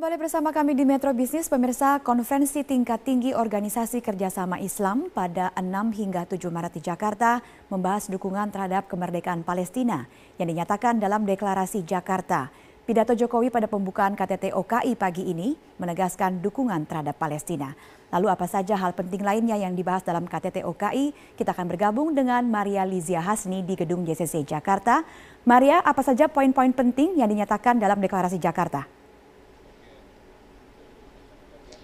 Kembali bersama kami di Metro Bisnis, pemirsa konferensi tingkat tinggi Organisasi Kerjasama Islam pada 6 hingga 7 Maret di Jakarta membahas dukungan terhadap kemerdekaan Palestina yang dinyatakan dalam deklarasi Jakarta. Pidato Jokowi pada pembukaan KTT OKI pagi ini menegaskan dukungan terhadap Palestina. Lalu apa saja hal penting lainnya yang dibahas dalam KTT OKI? Kita akan bergabung dengan Maria Lizia Hasni di Gedung JCC Jakarta. Maria, apa saja poin-poin penting yang dinyatakan dalam deklarasi Jakarta?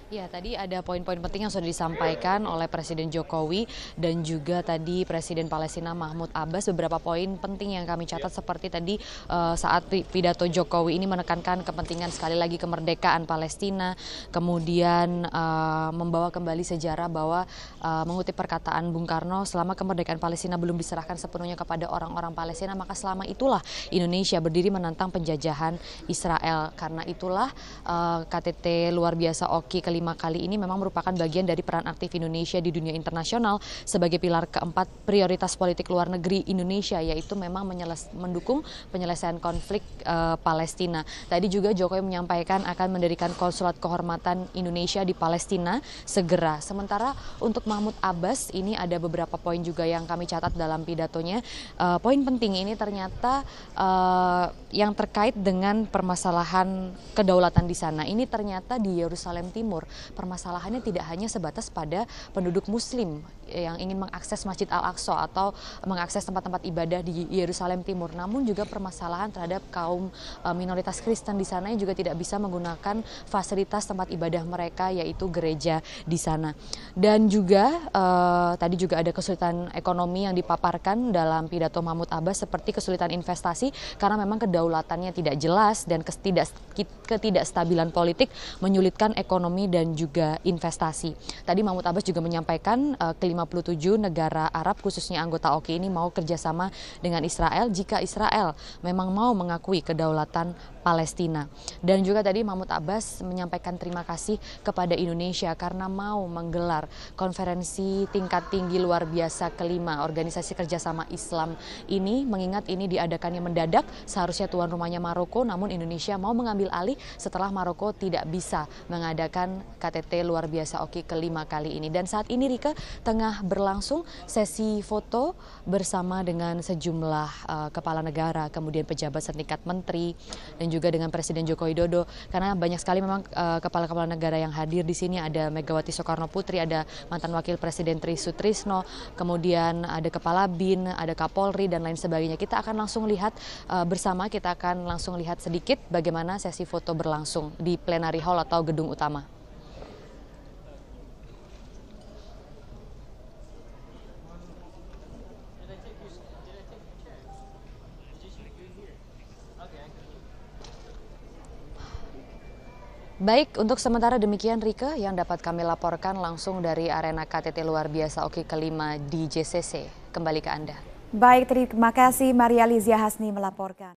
Ya, tadi ada poin-poin penting yang sudah disampaikan oleh Presiden Jokowi dan juga tadi Presiden Palestina Mahmud Abbas. Beberapa poin penting yang kami catat seperti tadi eh, saat pidato Jokowi ini menekankan kepentingan sekali lagi kemerdekaan Palestina, kemudian eh, membawa kembali sejarah bahwa eh, mengutip perkataan Bung Karno, selama kemerdekaan Palestina belum diserahkan sepenuhnya kepada orang-orang Palestina, maka selama itulah Indonesia berdiri menantang penjajahan Israel. Karena itulah KTT luar biasa Oki lima kali ini memang merupakan bagian dari peran aktif Indonesia di dunia internasional sebagai pilar keempat prioritas politik luar negeri Indonesia yaitu memang menyeles mendukung penyelesaian konflik e, Palestina. Tadi juga Jokowi menyampaikan akan mendirikan konsulat kehormatan Indonesia di Palestina segera. Sementara untuk Mahmud Abbas ini ada beberapa poin juga yang kami catat dalam pidatonya. E, poin penting ini ternyata e, yang terkait dengan permasalahan kedaulatan di sana. Ini ternyata di Yerusalem Timur permasalahannya tidak hanya sebatas pada penduduk muslim yang ingin mengakses Masjid Al-Aqsa atau mengakses tempat-tempat ibadah di Yerusalem Timur, namun juga permasalahan terhadap kaum eh, minoritas Kristen di sana yang juga tidak bisa menggunakan fasilitas tempat ibadah mereka yaitu gereja di sana. Dan juga eh, tadi juga ada kesulitan ekonomi yang dipaparkan dalam pidato Mahmud Abbas seperti kesulitan investasi karena memang kedaulatannya tidak jelas dan ketidakstabilan politik menyulitkan ekonomi dan juga investasi. Tadi Mahmud Abbas juga menyampaikan uh, eh, ke-57 negara Arab khususnya anggota OKI ini mau kerjasama dengan Israel jika Israel memang mau mengakui kedaulatan Palestina. Dan juga tadi Mahmud Abbas menyampaikan terima kasih kepada Indonesia karena mau menggelar konferensi tingkat tinggi luar biasa kelima organisasi kerjasama Islam ini mengingat ini diadakannya mendadak seharusnya tuan rumahnya Maroko namun Indonesia mau mengambil alih setelah Maroko tidak bisa mengadakan KTT luar biasa Oki kelima kali ini. Dan saat ini Rika tengah berlangsung sesi foto bersama dengan sejumlah uh, kepala negara, kemudian pejabat setingkat menteri dan juga dengan Presiden Joko Widodo. Karena banyak sekali memang kepala eh, kepala-kepala negara yang hadir di sini ada Megawati Soekarno Putri, ada mantan Wakil Presiden Tri Sutrisno, kemudian ada Kepala Bin, ada Kapolri dan lain sebagainya. Kita akan langsung lihat uh, bersama, kita akan langsung lihat sedikit bagaimana sesi foto berlangsung di plenary hall atau gedung utama. Baik, untuk sementara demikian Rika yang dapat kami laporkan langsung dari arena KTT luar biasa Oki kelima di JCC. Kembali ke Anda. Baik, terima kasih Maria Lizia Hasni melaporkan.